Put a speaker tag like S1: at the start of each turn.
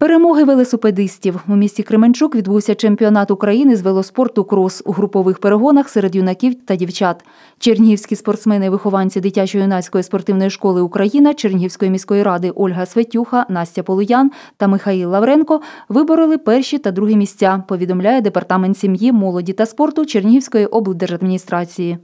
S1: Перемоги велосипедистів у місті Кременчук відбувся чемпіонат України з велоспорту крос у групових перегонах серед юнаків та дівчат. Чернігівські спортсмени, вихованці дитячої юнацької спортивної школи Україна, Чернігівської міської ради Ольга Светюха, Настя Полуян та Михаїл Лавренко вибороли перші та другі місця. Повідомляє департамент сім'ї, молоді та спорту Чернігівської облдержадміністрації.